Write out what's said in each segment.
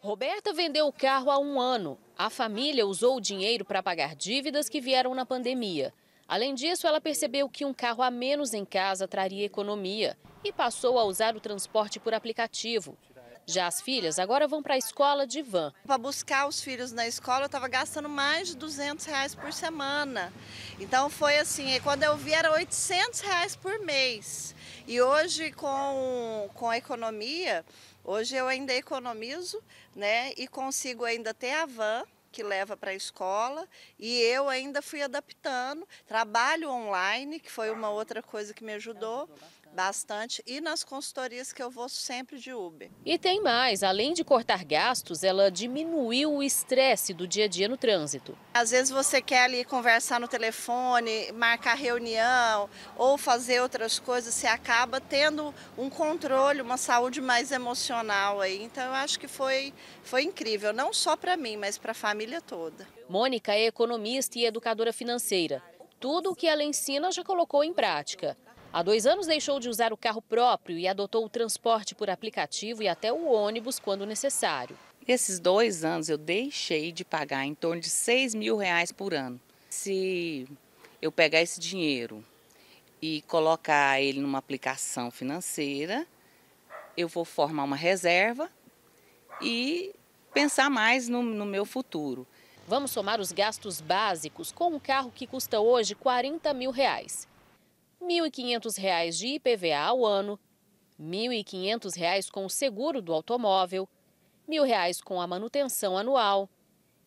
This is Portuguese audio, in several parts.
Roberta vendeu o carro há um ano. A família usou o dinheiro para pagar dívidas que vieram na pandemia. Além disso, ela percebeu que um carro a menos em casa traria economia e passou a usar o transporte por aplicativo. Já as filhas agora vão para a escola de van. Para buscar os filhos na escola, eu estava gastando mais de 200 reais por semana. Então foi assim, quando eu vi era 800 reais por mês. E hoje com, com a economia, hoje eu ainda economizo né, e consigo ainda ter a van que leva para a escola e eu ainda fui adaptando, trabalho online, que foi uma outra coisa que me ajudou, bastante e nas consultorias que eu vou sempre de Uber. E tem mais, além de cortar gastos, ela diminuiu o estresse do dia a dia no trânsito. Às vezes você quer ali conversar no telefone, marcar reunião ou fazer outras coisas, você acaba tendo um controle, uma saúde mais emocional aí. Então eu acho que foi foi incrível, não só para mim, mas para a família toda. Mônica é economista e educadora financeira. Tudo o que ela ensina já colocou em prática. Há dois anos deixou de usar o carro próprio e adotou o transporte por aplicativo e até o ônibus quando necessário. Esses dois anos eu deixei de pagar em torno de 6 mil reais por ano. Se eu pegar esse dinheiro e colocar ele numa aplicação financeira, eu vou formar uma reserva e pensar mais no, no meu futuro. Vamos somar os gastos básicos com um carro que custa hoje 40 mil reais. R$ 1.500 de IPVA ao ano, R$ 1.500 com o seguro do automóvel, R$ 1.000 com a manutenção anual,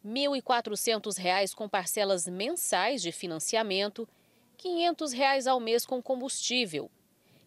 R$ 1.400 com parcelas mensais de financiamento, R$ 500 reais ao mês com combustível.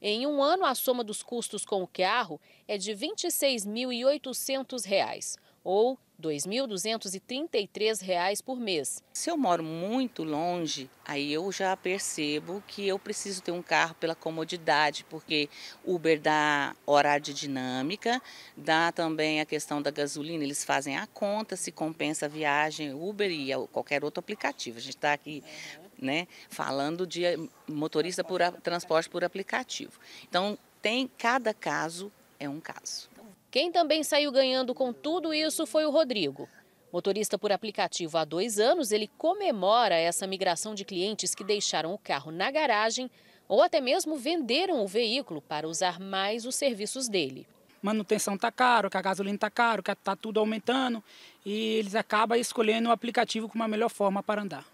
Em um ano, a soma dos custos com o carro é de R$ 26.800, ou R$ 2.233 por mês. Se eu moro muito longe, aí eu já percebo que eu preciso ter um carro pela comodidade, porque Uber dá horário de dinâmica, dá também a questão da gasolina, eles fazem a conta, se compensa a viagem Uber e qualquer outro aplicativo. A gente está aqui uhum. né, falando de motorista por transporte por aplicativo. Então, tem cada caso é um caso. Quem também saiu ganhando com tudo isso foi o Rodrigo. Motorista por aplicativo há dois anos, ele comemora essa migração de clientes que deixaram o carro na garagem ou até mesmo venderam o veículo para usar mais os serviços dele. Manutenção está caro, que a gasolina está caro, que está tudo aumentando e eles acabam escolhendo o aplicativo como a melhor forma para andar.